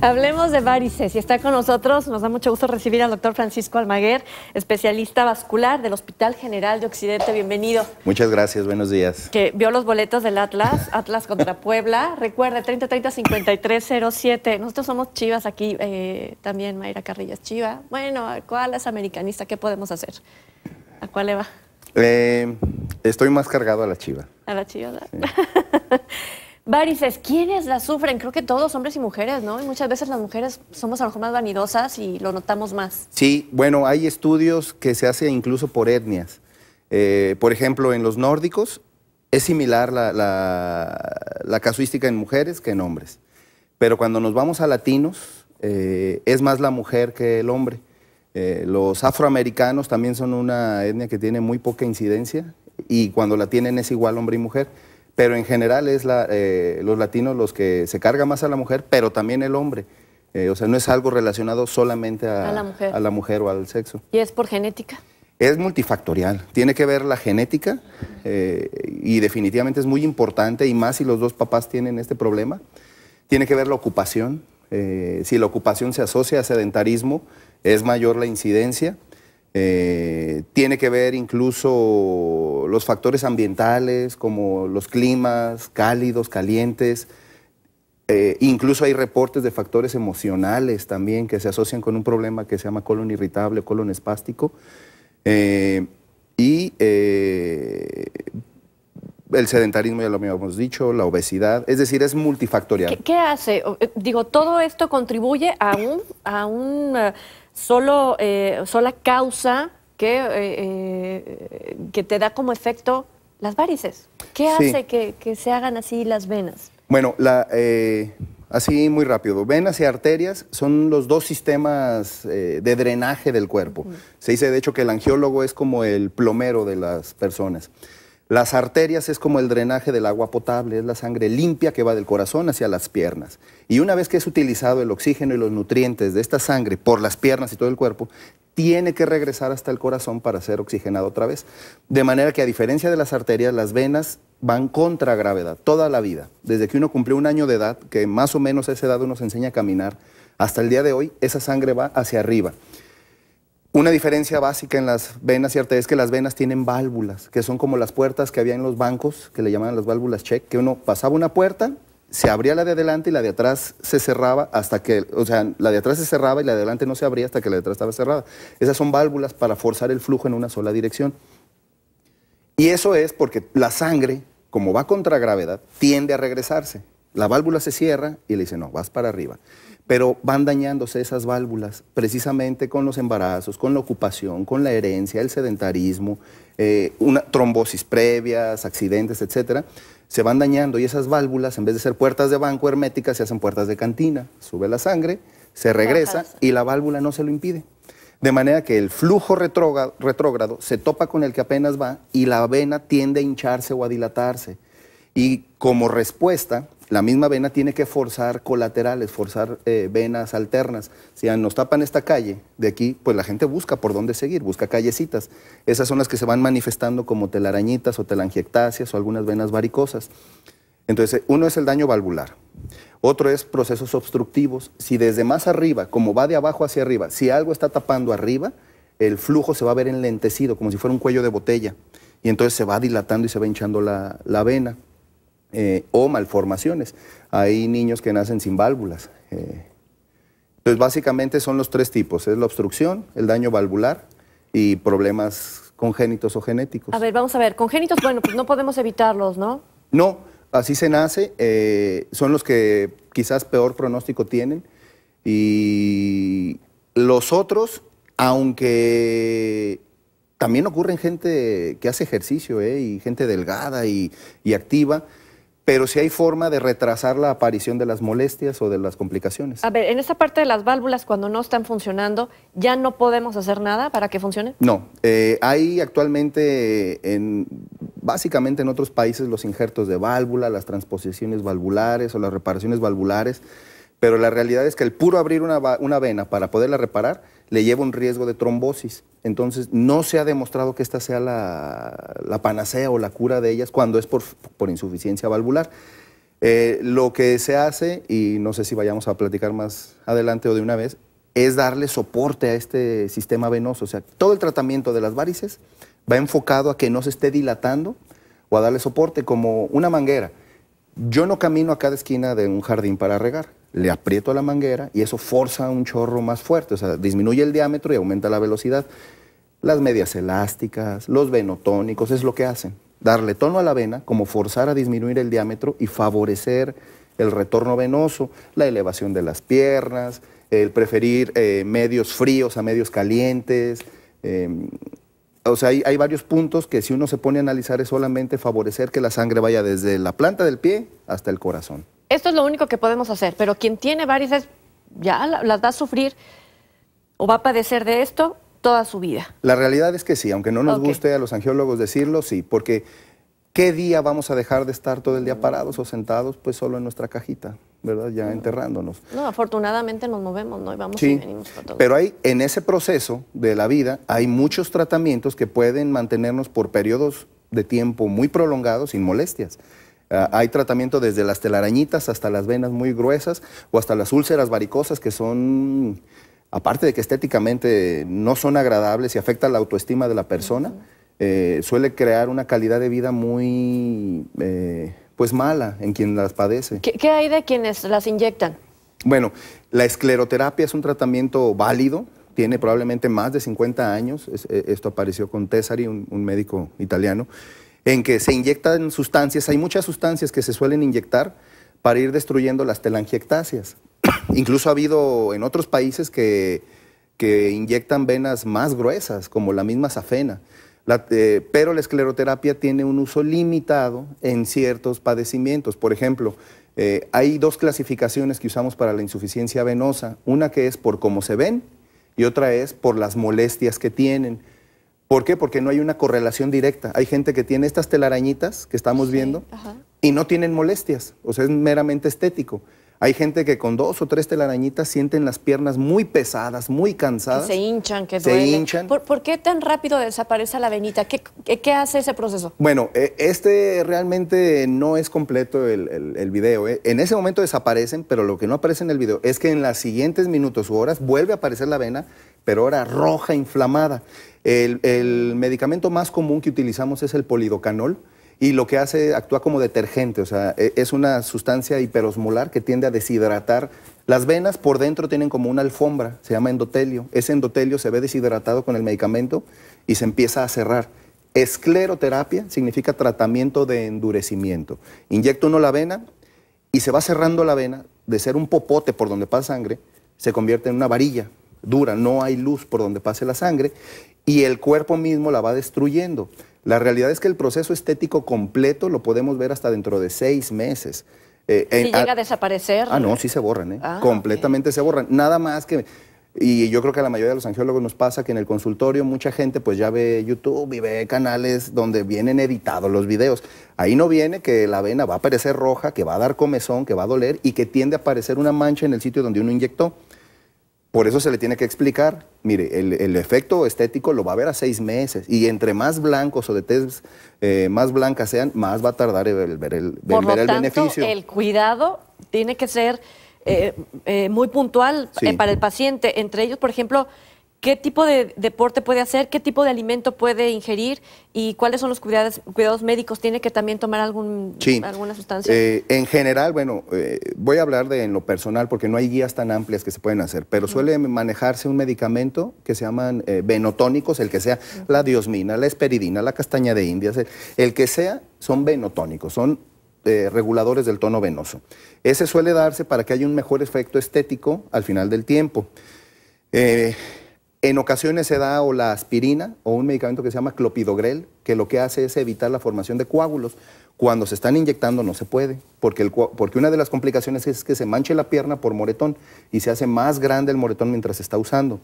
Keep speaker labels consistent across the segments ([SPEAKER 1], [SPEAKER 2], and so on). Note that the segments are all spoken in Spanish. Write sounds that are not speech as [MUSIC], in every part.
[SPEAKER 1] Hablemos de varices. Y está con nosotros, nos da mucho gusto recibir al doctor Francisco Almaguer, especialista vascular del Hospital General de Occidente. Bienvenido.
[SPEAKER 2] Muchas gracias, buenos días.
[SPEAKER 1] Que vio los boletos del Atlas, Atlas contra [LAUGHS] Puebla. Recuerde, 3030-5307. Nosotros somos chivas aquí, eh, también Mayra Carrillas Chiva. Bueno, ¿cuál es americanista? ¿Qué podemos hacer? ¿A cuál le va?
[SPEAKER 2] Eh, estoy más cargado a la chiva.
[SPEAKER 1] A la chiva, sí. [LAUGHS] Varices, ¿quiénes las sufren? Creo que todos, hombres y mujeres, ¿no? Y muchas veces las mujeres somos a lo mejor más vanidosas y lo notamos más.
[SPEAKER 2] Sí, bueno, hay estudios que se hacen incluso por etnias. Eh, por ejemplo, en los nórdicos es similar la, casuística en mujeres que en hombres. Pero cuando nos vamos a latinos, eh, es más la mujer que el hombre. Eh, los afroamericanos también son una etnia que tiene muy poca incidencia y cuando la tienen es igual hombre y mujer pero en general es la, eh, los latinos los que se carga más a la mujer, pero también el hombre. Eh, o sea, no es algo relacionado solamente a, la mujer. o al sexo.
[SPEAKER 1] ¿Y es por genética?
[SPEAKER 2] Es multifactorial, tiene que ver la genética eh, y definitivamente es muy importante y más si los dos papás tienen este problema. Tiene que ver la ocupación, si la ocupación se asocia a sedentarismo, es mayor la incidencia. Eh, tiene que ver incluso los factores ambientales como los climas cálidos, calientes. Eh, incluso hay reportes de factores emocionales también que se asocian con un problema que se llama colon irritable, colon espástico. Eh, y el sedentarismo, ya lo habíamos dicho, la obesidad, es decir, es multifactorial.
[SPEAKER 1] ¿Qué, hace? Digo, todo esto contribuye a un... A un solo, eh, sola causa eh, eh, que, te da como efecto las varices. ¿Qué hace que, se hagan así las venas?
[SPEAKER 2] Bueno, eh, así muy rápido. Venas y arterias son los dos sistemas de drenaje del cuerpo. Se dice, de hecho, que el angiólogo es como el plomero de las personas. Las arterias es como el drenaje del agua potable, es la sangre limpia que va del corazón hacia las piernas. Y una vez que es utilizado el oxígeno y los nutrientes de esta sangre por las piernas y todo el cuerpo, tiene que regresar hasta el corazón para ser oxigenado otra vez. De manera que a diferencia de las arterias, las venas van contra gravedad toda la vida. Desde que uno cumplió un año de edad, que más o menos a esa edad uno se enseña a caminar, hasta el día de hoy esa sangre va hacia arriba. Una diferencia básica en las venas, ¿cierto? es que las venas tienen válvulas, que son como las puertas que había en los bancos, que le llamaban las válvulas check, que uno pasaba una puerta, se abría la de adelante y la de atrás se cerraba hasta que, o sea, la de atrás se cerraba y la de adelante no se abría hasta que la de atrás estaba cerrada. Esas son válvulas para forzar el flujo en una sola dirección. Y eso es porque la sangre, como va contra gravedad, tiende a regresarse. La válvula se cierra y le dice, no, vas para arriba pero van dañándose esas válvulas precisamente con los embarazos, con la ocupación, con la herencia, el sedentarismo, eh, una trombosis previas, accidentes, etcétera. Se van dañando y esas válvulas, en vez de ser puertas de banco herméticas, se hacen puertas de cantina. Sube la sangre, se regresa y la válvula no se lo impide. De manera que el flujo retrógrado se topa con el que apenas va y la vena tiende a hincharse o a dilatarse. Y como respuesta, la misma vena tiene que forzar colaterales, forzar eh, venas alternas. Si nos tapan esta calle de aquí, pues la gente busca por dónde seguir, busca callecitas. Esas son las que se van manifestando como telarañitas o telangiectasias o algunas venas varicosas. Entonces, uno es el daño valvular. Otro es procesos obstructivos. Si desde más arriba, como va de abajo hacia arriba, si algo está tapando arriba, el flujo se va a ver enlentecido, como si fuera un cuello de botella. Y entonces se va dilatando y se va hinchando la vena. Eh, o malformaciones. Hay niños que nacen sin válvulas. Eh. Entonces, básicamente son los tres tipos. Es la obstrucción, el daño valvular y problemas congénitos o genéticos. A
[SPEAKER 1] ver, vamos a ver. Congénitos, bueno, pues no podemos evitarlos, ¿no?
[SPEAKER 2] No, así se nace. Eh, son los que quizás peor pronóstico tienen. Y los otros, aunque también ocurren gente que hace ejercicio y gente delgada y activa, pero si hay forma de retrasar la aparición de las molestias o de las complicaciones. A
[SPEAKER 1] ver, en esa parte de las válvulas, cuando no están funcionando, ¿ya no podemos hacer nada para que funcione?
[SPEAKER 2] No, eh, hay actualmente, en, básicamente en otros países, los injertos de válvula, las transposiciones valvulares o las reparaciones valvulares, pero la realidad es que el puro abrir una, una vena para poderla reparar, le lleva un riesgo de trombosis. Entonces, no se ha demostrado que esta sea la, panacea o la cura de ellas cuando es por, insuficiencia valvular. Eh, lo que se hace, y no sé si vayamos a platicar más adelante o de una vez, es darle soporte a este sistema venoso. O sea, todo el tratamiento de las varices va enfocado a que no se esté dilatando o a darle soporte como una manguera. Yo no camino a cada esquina de un jardín para regar. Le aprieto a la manguera y eso forza un chorro más fuerte. O sea, disminuye el diámetro y aumenta la velocidad. Las medias elásticas, los venotónicos, es lo que hacen. Darle tono a la vena, como forzar a disminuir el diámetro y favorecer el retorno venoso, la elevación de las piernas, el preferir eh, medios fríos a medios calientes, eh, o sea, hay, varios puntos que si uno se pone a analizar es solamente favorecer que la sangre vaya desde la planta del pie hasta el corazón.
[SPEAKER 1] Esto es lo único que podemos hacer, pero quien tiene varices ya las va a sufrir o va a padecer de esto toda su vida.
[SPEAKER 2] La realidad es que sí, aunque no nos guste a los angiólogos decirlo, sí, porque ¿Qué día vamos a dejar de estar todo el día parados o sentados, pues solo en nuestra cajita, ¿verdad? Ya enterrándonos.
[SPEAKER 1] No, afortunadamente nos movemos, ¿no? Y vamos venimos
[SPEAKER 2] para todo. Pero hay, en ese proceso de la vida, hay muchos tratamientos que pueden mantenernos por periodos de tiempo muy prolongados sin molestias. Ah, hay tratamiento desde las telarañitas hasta las venas muy gruesas o hasta las úlceras varicosas que son, aparte de que estéticamente no son agradables y afecta la autoestima de la persona. Eh, suele crear una calidad de vida muy eh, pues mala en quien las padece.
[SPEAKER 1] ¿Qué, hay de quienes las inyectan?
[SPEAKER 2] Bueno, la escleroterapia es un tratamiento válido, tiene probablemente más de 50 años, eh, esto apareció con Tesari, un, un médico italiano, en que se inyectan sustancias, hay muchas sustancias que se suelen inyectar para ir destruyendo las telangiectasias. [CLEARS THROAT] Incluso ha habido en otros países que, que inyectan venas más gruesas, como la misma safena. Eh, pero la escleroterapia tiene un uso limitado en ciertos padecimientos. Por ejemplo, eh, hay dos clasificaciones que usamos para la insuficiencia venosa. Una que es por cómo se ven y otra es por las molestias que tienen. ¿Por qué? Porque no hay una correlación directa. Hay gente que tiene estas telarañitas que estamos viendo y no tienen molestias, o sea, es meramente estético. Hay gente que con dos o tres telarañitas sienten las piernas muy pesadas, muy cansadas. se
[SPEAKER 1] hinchan, que se hinchan. ¿Por, qué tan rápido desaparece la venita? ¿Qué, hace ese proceso?
[SPEAKER 2] Bueno, e, este realmente no es completo el, video. ¿eh? En ese momento desaparecen, pero lo que no aparece en el video es que en las siguientes minutos u horas vuelve a aparecer la vena, pero ahora roja, inflamada. El, el medicamento más común que utilizamos es el polidocanol y lo que hace, actúa como detergente, o sea, e, es una sustancia hiperosmolar que tiende a deshidratar. Las venas por dentro tienen como una alfombra, se llama endotelio. Ese endotelio se ve deshidratado con el medicamento y se empieza a cerrar. Escleroterapia significa tratamiento de endurecimiento. Inyecta uno la vena y se va cerrando la vena, de ser un popote por donde pasa sangre, se convierte en una varilla dura, no hay luz por donde pase la sangre y el cuerpo mismo la va destruyendo. La realidad es que el proceso estético completo lo podemos ver hasta dentro de seis meses. si eh, llega ah, a,
[SPEAKER 1] desaparecer. Ah, no, sí
[SPEAKER 2] se borran, ¿eh? Ah, Completamente se borran. Nada más que. Y yo creo que a la mayoría de los angiólogos nos pasa que en el consultorio mucha gente pues ya ve YouTube y ve canales donde vienen editados los videos. Ahí no viene que la vena va a aparecer roja, que va a dar comezón, que va a doler y que tiende a aparecer una mancha en el sitio donde uno inyectó. Por eso se le tiene que explicar, mire, el, efecto estético lo va a ver a seis meses y entre más blancos o de test eh, más blancas sean, más va a tardar en ver el, beneficio. El
[SPEAKER 1] cuidado tiene que ser eh, eh, muy puntual para el paciente. Entre ellos, por ejemplo, qué tipo de deporte puede hacer, qué tipo de alimento puede ingerir y cuáles son los cuidados, médicos. ¿Tiene que también tomar algún, alguna sustancia?
[SPEAKER 2] Eh, en general, bueno, eh, voy a hablar de en lo personal porque no hay guías tan amplias que se pueden hacer, pero suele manejarse un medicamento que se llaman eh, venotónicos, el que sea la diosmina, la esperidina, la castaña de indias, el, que sea, son venotónicos, son reguladores del tono venoso. Ese suele darse para que haya un mejor efecto estético al final del tiempo. Eh, en ocasiones se da o la aspirina o un medicamento que se llama clopidogrel, que lo que hace es evitar la formación de coágulos. Cuando se están inyectando no se puede, porque, una de las complicaciones es que se manche la pierna por moretón y se hace más grande el moretón mientras se está usando.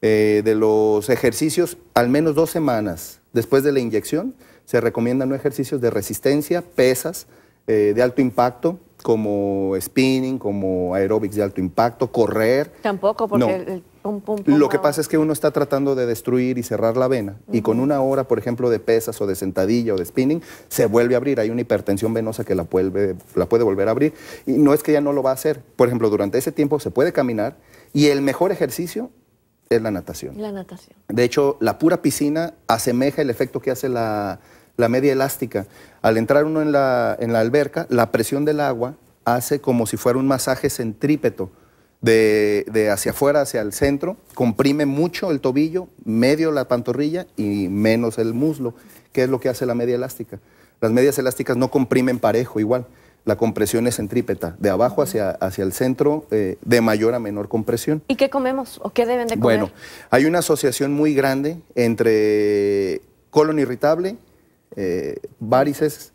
[SPEAKER 2] Eh, de los ejercicios, al menos dos semanas después de la inyección, se recomiendan ejercicios de resistencia, pesas, eh, de alto impacto, como spinning, como aeróbics de alto impacto, correr.
[SPEAKER 1] Tampoco, porque el,
[SPEAKER 2] Lo que pasa es que uno está tratando de destruir y cerrar la vena y con una hora, por ejemplo, de pesas o de sentadilla o de spinning, se vuelve a abrir. Hay una hipertensión venosa que la, vuelve, la puede volver a abrir y no es que ya no lo va a hacer. Por ejemplo, durante ese tiempo se puede caminar y el mejor ejercicio es la natación. La natación. De hecho, la pura piscina asemeja el efecto que hace la la media elástica. Al entrar uno en la, alberca, la presión del agua hace como si fuera un masaje centrípeto. De, hacia afuera, hacia el centro, comprime mucho el tobillo, medio la pantorrilla y menos el muslo, que es lo que hace la media elástica. Las medias elásticas no comprimen parejo igual, la compresión es centrípeta, de abajo hacia, hacia el centro, eh, de mayor a menor compresión.
[SPEAKER 1] ¿Y qué comemos o qué deben de comer? Bueno,
[SPEAKER 2] hay una asociación muy grande entre colon irritable, eh, varices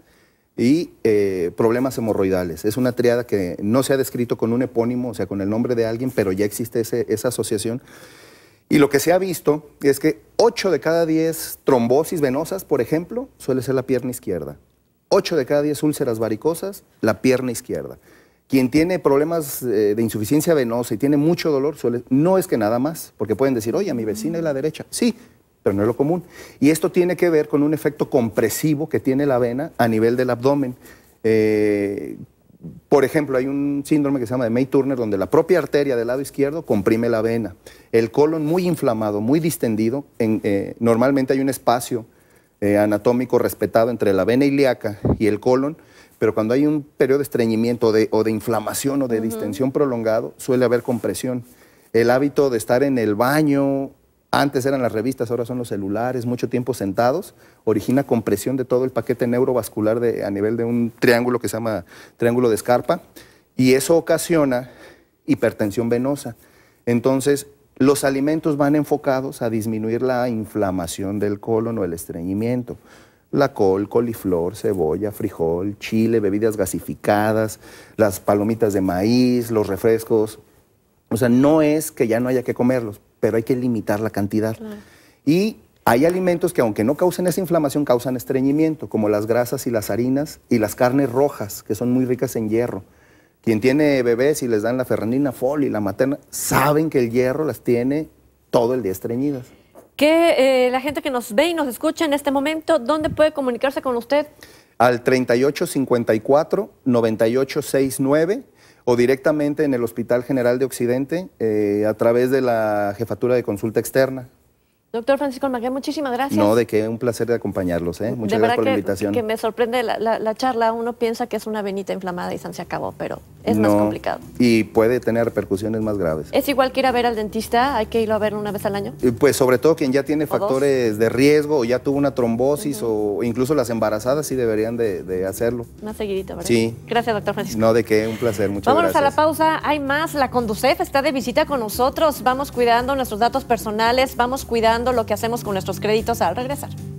[SPEAKER 2] y eh, problemas hemorroidales. Es una triada que no se ha descrito con un epónimo, o sea, con el nombre de alguien, pero ya existe esa asociación. Y lo que se ha visto es que 8 de cada 10 trombosis venosas, por ejemplo, suele ser la pierna izquierda. 8 de cada 10 úlceras varicosas, la pierna izquierda. Quien tiene problemas eh, de insuficiencia venosa y tiene mucho dolor, suele, no es que nada más, porque pueden decir, oye, a mi vecina es la derecha. Sí, pero no es lo común. Y esto tiene que ver con un efecto compresivo que tiene la vena a nivel del abdomen. Eh, por ejemplo, hay un síndrome que se llama de May-Turner, donde la propia arteria del lado izquierdo comprime la vena. El colon muy inflamado, muy distendido. Eh, normalmente hay un espacio eh, anatómico respetado entre la vena ilíaca y el colon, pero cuando hay un periodo de estreñimiento o de inflamación o de distensión prolongado, suele haber compresión. El hábito de estar en el baño antes eran las revistas, ahora son los celulares, mucho tiempo sentados, origina compresión de todo el paquete neurovascular de, a nivel de un triángulo que se llama triángulo de escarpa, y eso ocasiona hipertensión venosa. Entonces, los alimentos van enfocados a disminuir la inflamación del colon o el estreñimiento. La col, coliflor, cebolla, frijol, chile, bebidas gasificadas, las palomitas de maíz, los refrescos. O sea, no es que ya no haya que comerlos, pero hay que limitar la cantidad. Y hay alimentos que aunque no causen esa inflamación, causan estreñimiento, como las grasas y las harinas y las carnes rojas, que son muy ricas en hierro. Quien tiene bebés y les dan la ferranina fol y la materna, saben que el hierro las tiene todo el día estreñidas.
[SPEAKER 1] Que eh, la gente que nos ve y nos escucha en este momento, ¿dónde puede comunicarse con usted?
[SPEAKER 2] Al 3854 9869 o directamente en el Hospital General de Occidente eh, a través de la Jefatura de Consulta Externa.
[SPEAKER 1] Doctor Francisco Almaguer, muchísimas gracias. No, de
[SPEAKER 2] qué, un placer de acompañarlos. ¿eh? Muchas gracias por la invitación. Que
[SPEAKER 1] me sorprende la, charla, uno piensa que es una venita inflamada y se acabó, pero
[SPEAKER 2] es más complicado. Y puede tener repercusiones más graves.
[SPEAKER 1] ¿Es igual que ir a ver al dentista? ¿Hay que irlo a ver una vez al año?
[SPEAKER 2] Pues sobre todo quien ya tiene factores de riesgo o ya tuvo una trombosis o incluso las embarazadas sí deberían de, hacerlo.
[SPEAKER 1] Más seguidito, ¿verdad? Sí. Gracias, doctor Francisco. No,
[SPEAKER 2] de qué, un placer, muchas gracias. Vámonos a la
[SPEAKER 1] pausa, hay más, la Conducef está de visita con nosotros, vamos cuidando nuestros datos personales, vamos cuidando lo que hacemos con nuestros créditos al regresar.